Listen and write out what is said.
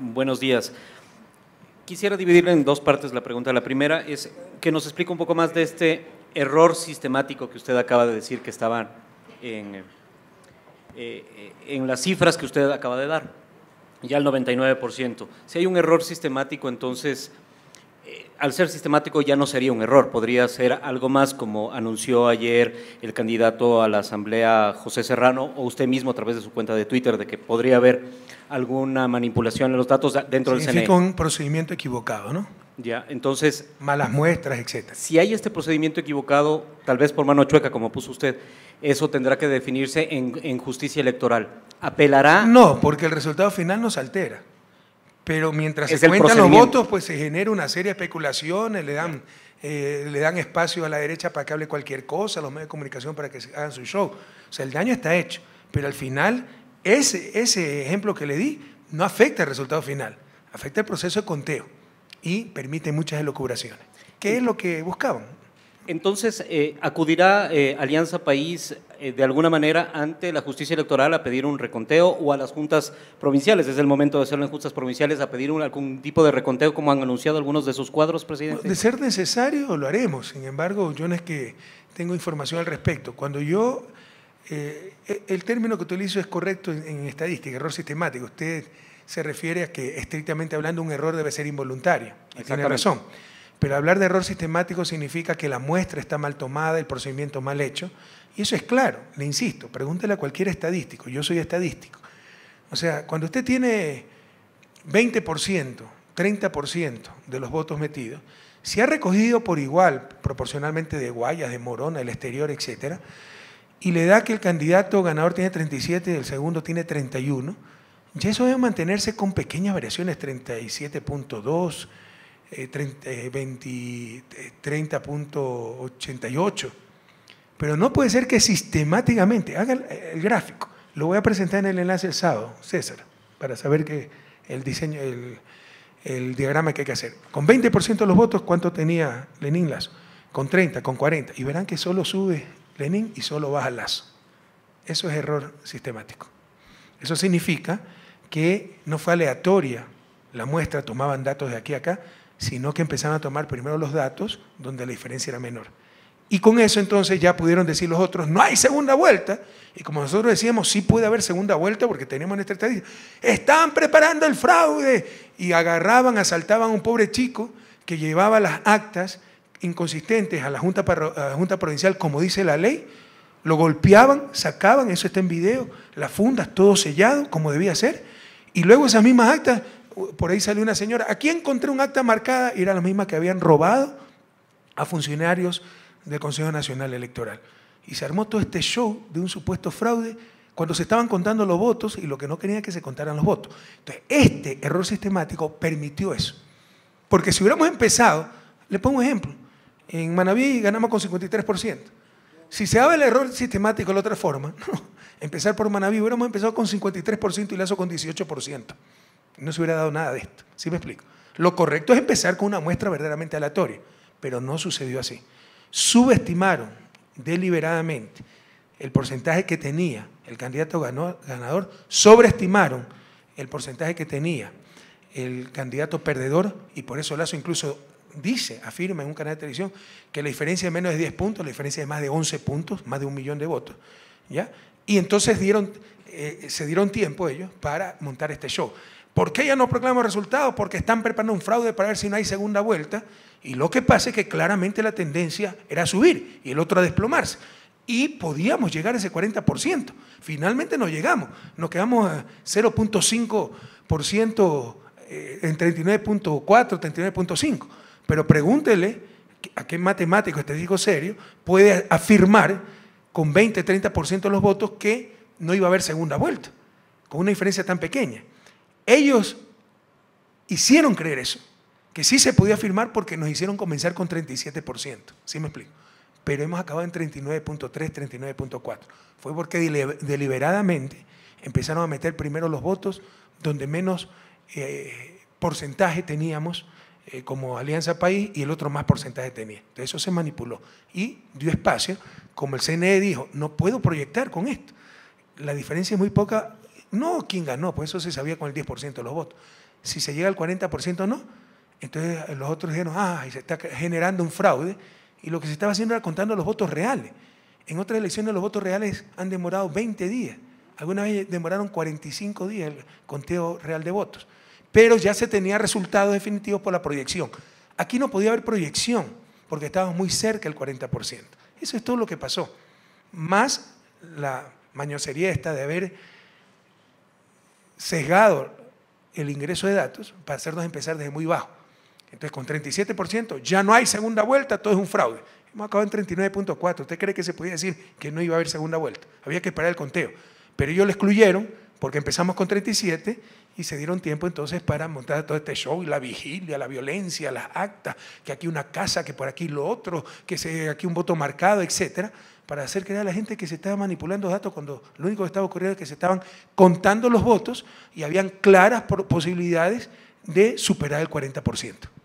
buenos días. Quisiera dividirle en dos partes la pregunta. La primera es que nos explique un poco más de este error sistemático que usted acaba de decir que estaba en, eh, eh, en las cifras que usted acaba de dar, ya el 99%. Si hay un error sistemático, entonces, al ser sistemático ya no sería un error, podría ser algo más como anunció ayer el candidato a la Asamblea José Serrano o usted mismo a través de su cuenta de Twitter de que podría haber alguna manipulación en los datos dentro del CNE. un procedimiento equivocado, ¿no? Ya, entonces… Malas muestras, etcétera. Si hay este procedimiento equivocado, tal vez por mano chueca, como puso usted, eso tendrá que definirse en, en justicia electoral. ¿Apelará? No, porque el resultado final se altera. Pero mientras se cuentan los votos, pues se genera una serie de especulaciones, le dan, eh, le dan espacio a la derecha para que hable cualquier cosa, a los medios de comunicación para que hagan su show. O sea, el daño está hecho. Pero al final, ese, ese ejemplo que le di no afecta el resultado final, afecta el proceso de conteo y permite muchas elocubraciones. ¿Qué es lo que buscaban? Entonces, eh, ¿acudirá eh, Alianza País eh, de alguna manera ante la justicia electoral a pedir un reconteo o a las juntas provinciales? Es el momento de hacerlo en juntas provinciales a pedir algún tipo de reconteo como han anunciado algunos de sus cuadros, presidente. De ser necesario lo haremos. Sin embargo, yo no es que tengo información al respecto. Cuando yo eh, e, el término que utilizo es correcto en, en estadística, error sistemático. Usted se refiere a que estrictamente hablando un error debe ser involuntario. Tiene razón. Pero hablar de error sistemático significa que la muestra está mal tomada, el procedimiento mal hecho. Y eso es claro, le insisto, pregúntele a cualquier estadístico, yo soy estadístico. O sea, cuando usted tiene 20%, 30% de los votos metidos, si ha recogido por igual, proporcionalmente de Guayas, de Morona, del exterior, etc., y le da que el candidato ganador tiene 37 y el segundo tiene 31, ya eso debe mantenerse con pequeñas variaciones, 37.2, eh, 30.88. Eh, eh, Pero no puede ser que sistemáticamente, haga el, gráfico, lo voy a presentar en el enlace el sábado, César, para saber que el diseño, el, el diagrama que hay que hacer. Con 20% de los votos, ¿cuánto tenía Lenín Lazo? Con 30, con 40. Y verán que solo sube Lenin y solo baja Lazo. Eso es error sistemático. Eso significa que no fue aleatoria la muestra, tomaban datos de aquí a acá, sino que empezaron a tomar primero los datos donde la diferencia era menor. Y con eso entonces ya pudieron decir los otros, no hay segunda vuelta. Y como nosotros decíamos, sí puede haber segunda vuelta porque tenemos nuestra estadística. Están preparando el fraude. Y agarraban, asaltaban a un pobre chico que llevaba las actas inconsistentes a la Junta, a la Junta Provincial, como dice la ley. Lo golpeaban, sacaban, eso está en video, las fundas, todo sellado como debía ser. Y luego esas mismas actas por ahí salió una señora, aquí encontré un acta marcada y era la misma que habían robado a funcionarios del Consejo Nacional Electoral. Y se armó todo este show de un supuesto fraude cuando se estaban contando los votos y lo que no querían que se contaran los votos. Entonces, este error sistemático permitió eso. Porque si hubiéramos empezado, le pongo un ejemplo, en Manaví ganamos con 53%. Si se daba el error sistemático de la otra forma, empezar por Manaví, hubiéramos empezado con 53% y Lazo con 18% no se hubiera dado nada de esto. ¿Sí me explico? Lo correcto es empezar con una muestra verdaderamente aleatoria, pero no sucedió así. Subestimaron deliberadamente el porcentaje que tenía el candidato ganador, sobreestimaron el porcentaje que tenía el candidato perdedor y por eso Lazo incluso dice, afirma en un canal de televisión, que la diferencia de menos de 10 puntos, la diferencia es más de 11 puntos, más de un millón de votos. ¿ya? Y entonces dieron, eh, se dieron tiempo ellos para montar este show. ¿Por qué ya no proclamamos resultados? Porque están preparando un fraude para ver si no hay segunda vuelta. Y lo que pasa es que claramente la tendencia era subir y el otro a desplomarse. Y podíamos llegar a ese 40%. Finalmente no llegamos. Nos quedamos a 0.5% eh, en 39.4, 39.5. Pero pregúntele a qué matemático, digo serio, puede afirmar con 20, 30% de los votos que no iba a haber segunda vuelta, con una diferencia tan pequeña. Ellos hicieron creer eso, que sí se podía firmar porque nos hicieron comenzar con 37%, ¿sí me explico? Pero hemos acabado en 39.3, 39.4. Fue porque deliberadamente empezaron a meter primero los votos donde menos eh, porcentaje teníamos eh, como Alianza País y el otro más porcentaje tenía. Entonces eso se manipuló y dio espacio, como el CNE dijo, no puedo proyectar con esto. La diferencia es muy poca no quién ganó, pues eso se sabía con el 10% de los votos. Si se llega al 40% no, entonces los otros dijeron, ah, se está generando un fraude. Y lo que se estaba haciendo era contando los votos reales. En otras elecciones los votos reales han demorado 20 días. Algunas veces demoraron 45 días el conteo real de votos. Pero ya se tenía resultados definitivos por la proyección. Aquí no podía haber proyección porque estábamos muy cerca del 40%. Eso es todo lo que pasó. Más la mañosería esta de haber sesgado el ingreso de datos para hacernos empezar desde muy bajo. Entonces, con 37% ya no hay segunda vuelta, todo es un fraude. Hemos acabado en 39.4. ¿Usted cree que se podía decir que no iba a haber segunda vuelta? Había que esperar el conteo. Pero ellos lo excluyeron porque empezamos con 37 y se dieron tiempo entonces para montar todo este show, la vigilia, la violencia, las actas, que aquí una casa, que por aquí lo otro, que aquí un voto marcado, etcétera, para hacer creer a la gente que se estaba manipulando datos cuando lo único que estaba ocurriendo es que se estaban contando los votos y habían claras posibilidades de superar el 40%.